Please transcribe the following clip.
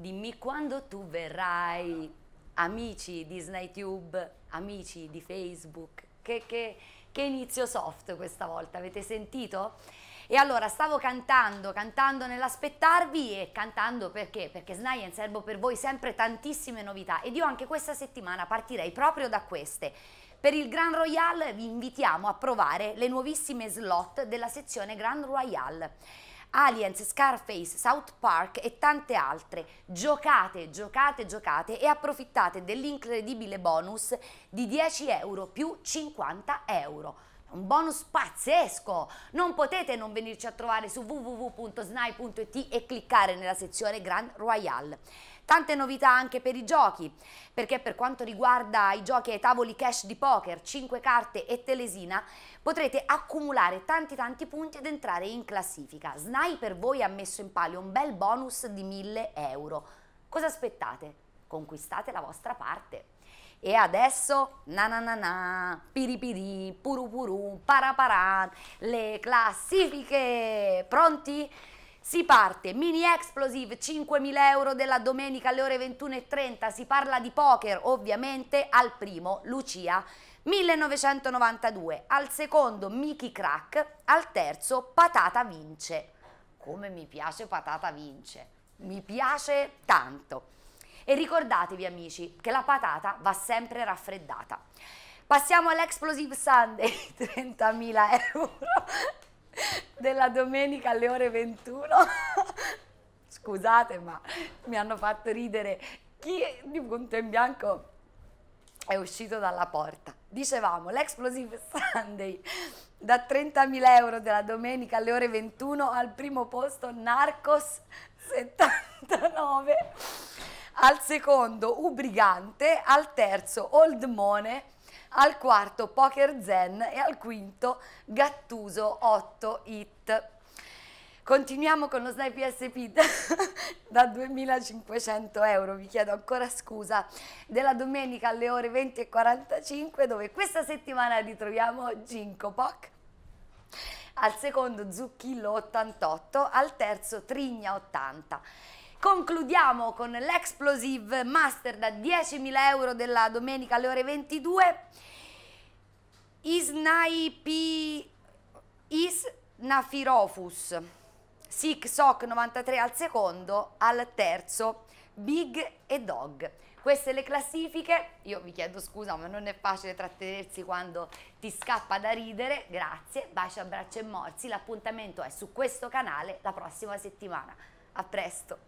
Dimmi quando tu verrai, amici di SnaiTube, amici di Facebook. Che, che, che inizio soft questa volta, avete sentito? E allora stavo cantando, cantando nell'aspettarvi e cantando perché? Perché Snai in serbo per voi sempre tantissime novità ed io anche questa settimana partirei proprio da queste. Per il Grand Royal vi invitiamo a provare le nuovissime slot della sezione Grand Royal. Aliens, Scarface, South Park e tante altre. Giocate, giocate, giocate e approfittate dell'incredibile bonus di 10 euro più 50 euro un bonus pazzesco! Non potete non venirci a trovare su www.snai.it e cliccare nella sezione Grand Royale. Tante novità anche per i giochi, perché per quanto riguarda i giochi ai tavoli cash di poker, 5 carte e telesina, potrete accumulare tanti tanti punti ed entrare in classifica. Snai per voi ha messo in palio un bel bonus di 1000 euro. Cosa aspettate? conquistate la vostra parte. E adesso, na na na na, piripiri, purupuru, paraparà, le classifiche, pronti? Si parte, mini explosive, 5.000 euro della domenica alle ore 21.30, si parla di poker ovviamente al primo Lucia 1992, al secondo Mickey Crack, al terzo Patata Vince. Come mi piace Patata Vince, mi piace tanto. E ricordatevi amici che la patata va sempre raffreddata. Passiamo all'Explosive Sunday, 30.000 euro della domenica alle ore 21. Scusate ma mi hanno fatto ridere chi di punto in bianco è uscito dalla porta. Dicevamo, l'Explosive Sunday da 30.000 euro della domenica alle ore 21 al primo posto Narcos 79 al secondo Ubrigante, al terzo Old Mone, al quarto Poker Zen e al quinto Gattuso 8 Hit. Continuiamo con lo Snipe SP da, 2500 euro, vi chiedo ancora scusa, della domenica alle ore 20.45 dove questa settimana ritroviamo Ginkgo Pok, al secondo Zucchillo 88, al terzo Trigna 80 Concludiamo con l'Explosive Master da 10.000 euro della domenica alle ore 22. Isnaipi... Isnafirofus. Sick Sock 93 al secondo, al terzo Big e Dog. Queste le classifiche, io vi chiedo scusa ma non è facile trattenersi quando ti scappa da ridere, grazie, baci, abbracci e morsi, l'appuntamento è su questo canale la prossima settimana, a presto!